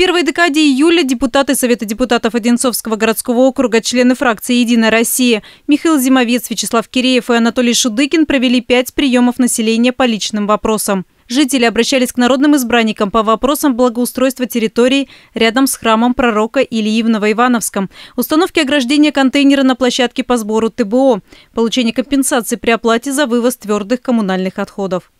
первой декаде июля депутаты Совета депутатов Одинцовского городского округа, члены фракции «Единая Россия» Михаил Зимовец, Вячеслав Киреев и Анатолий Шудыкин провели пять приемов населения по личным вопросам. Жители обращались к народным избранникам по вопросам благоустройства территории рядом с храмом пророка Ильи в Новоивановском, установки ограждения контейнера на площадке по сбору ТБО, получение компенсации при оплате за вывоз твердых коммунальных отходов.